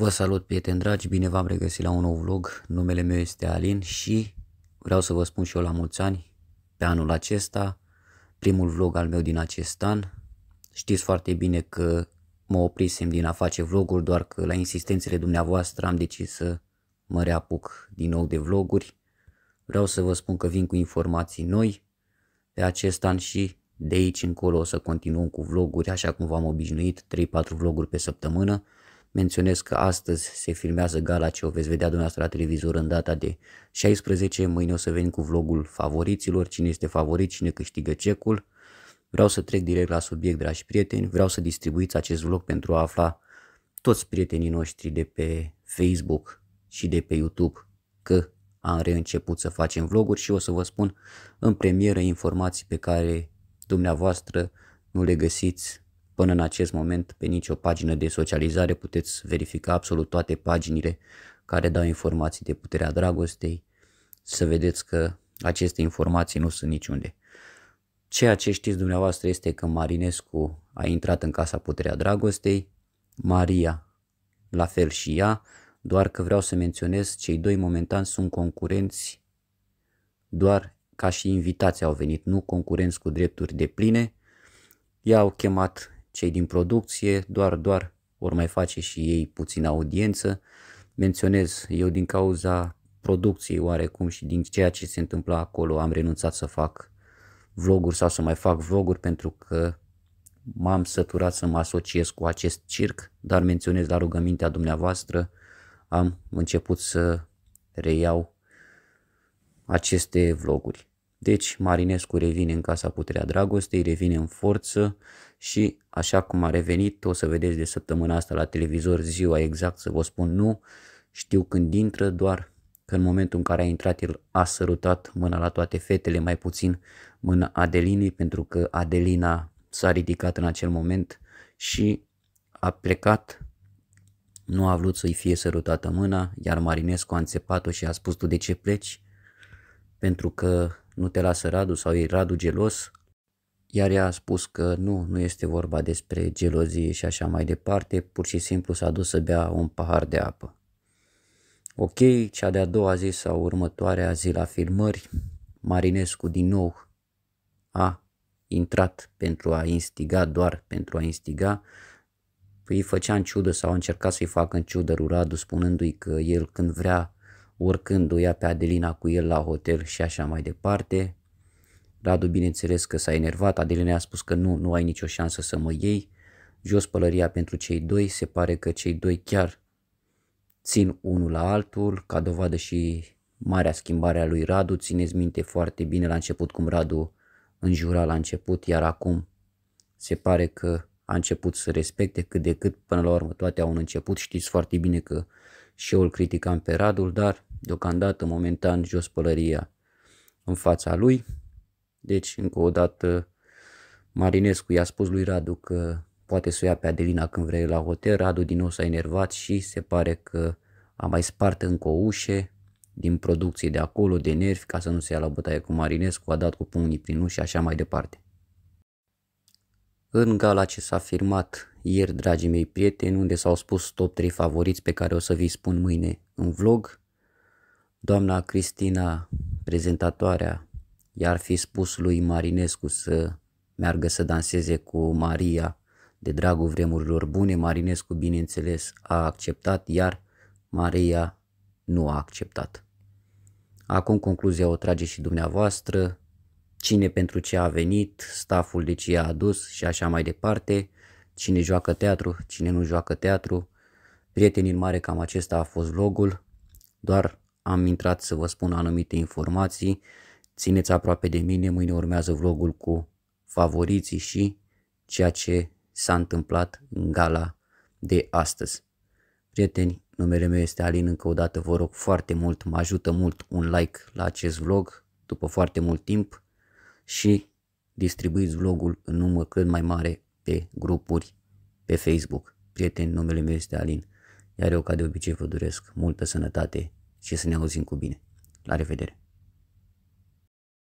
Vă salut, prieteni dragi, bine v-am regăsit la un nou vlog. Numele meu este Alin și vreau să vă spun și eu la mulți ani, pe anul acesta, primul vlog al meu din acest an. Știți foarte bine că mă oprisem din a face vloguri, doar că la insistențele dumneavoastră am decis să mă reapuc din nou de vloguri. Vreau să vă spun că vin cu informații noi pe acest an și de aici încolo o să continuăm cu vloguri, așa cum v-am obișnuit, 3-4 vloguri pe săptămână. Menționez că astăzi se filmează gala ce o veți vedea dumneavoastră la televizor în data de 16. Mâine o să venim cu vlogul favoriților, cine este favorit, cine câștigă cecul. Vreau să trec direct la subiect, dragi prieteni. Vreau să distribuiți acest vlog pentru a afla toți prietenii noștri de pe Facebook și de pe YouTube că am reînceput să facem vloguri și o să vă spun în premieră informații pe care dumneavoastră nu le găsiți Până în acest moment, pe nicio pagină de socializare puteți verifica absolut toate paginile care dau informații de puterea dragostei, să vedeți că aceste informații nu sunt niciunde. Ceea ce știți dumneavoastră este că Marinescu a intrat în casa puterea dragostei, Maria la fel și ea, doar că vreau să menționez cei doi momentan sunt concurenți doar ca și invitații au venit, nu concurenți cu drepturi de pline. I-au chemat cei din producție doar, doar vor mai face și ei puțină audiență. Menționez, eu din cauza producției oarecum și din ceea ce se întâmpla acolo am renunțat să fac vloguri sau să mai fac vloguri pentru că m-am săturat să mă asociez cu acest circ, dar menționez la rugămintea dumneavoastră, am început să reiau aceste vloguri. Deci Marinescu revine în Casa Puterea Dragostei, revine în forță și așa cum a revenit, o să vedeți de săptămâna asta la televizor ziua exact să vă spun nu, știu când intră, doar că în momentul în care a intrat el a sărutat mâna la toate fetele, mai puțin mâna Adelinei, pentru că Adelina s-a ridicat în acel moment și a plecat, nu a vrut să-i fie sărutată mâna, iar Marinescu a înțepat-o și a spus tu de ce pleci? Pentru că nu te lasă Radu sau e Radu gelos, iar ea a spus că nu, nu este vorba despre gelozie și așa mai departe, pur și simplu s-a dus să bea un pahar de apă. Ok, cea de-a doua zi sau următoarea zi la filmări, Marinescu din nou a intrat pentru a instiga, doar pentru a instiga, îi făcea în ciudă sau a încerca să-i facă în ciudă Ruradu spunându-i că el când vrea, oricând o ia pe Adelina cu el la hotel și așa mai departe, Radu bineînțeles că s-a enervat, Adelina a spus că nu, nu ai nicio șansă să mă iei. Jos pălăria pentru cei doi, se pare că cei doi chiar țin unul la altul, ca dovadă și marea schimbare a lui Radu. Țineți minte foarte bine la început cum Radu înjura la început, iar acum se pare că a început să respecte cât de cât, până la urmă toate au un început, știți foarte bine că și eu îl criticam pe Radul, dar deocamdată momentan jos pălăria în fața lui, deci, încă o dată, Marinescu i-a spus lui Radu că poate să o ia pe Adelina când vrei la hotel. Radu din nou s-a enervat și se pare că a mai spart încă o ușe din producție de acolo, de nervi, ca să nu se ia la bătaie cu Marinescu, a dat cu pumnii prin ușă și așa mai departe. În gala ce s-a firmat ieri, dragii mei prieteni, unde s-au spus top 3 favoriți pe care o să vi spun mâine în vlog, doamna Cristina, prezentatoarea iar fi spus lui Marinescu să meargă să danseze cu Maria de dragul vremurilor bune, Marinescu, bineînțeles, a acceptat, iar Maria nu a acceptat. Acum concluzia o trage și dumneavoastră, cine pentru ce a venit, staful de ce a adus și așa mai departe, cine joacă teatru, cine nu joacă teatru. prietenii în mare, cam acesta a fost vlogul, doar am intrat să vă spun anumite informații Țineți aproape de mine, mâine urmează vlogul cu favoriții și ceea ce s-a întâmplat în gala de astăzi. Prieteni, numele meu este Alin, încă o dată vă rog foarte mult, mă ajută mult un like la acest vlog după foarte mult timp și distribuiți vlogul în număr cât mai mare pe grupuri pe Facebook. Prieteni, numele meu este Alin, iar eu ca de obicei vă doresc multă sănătate și să ne auzim cu bine. La revedere!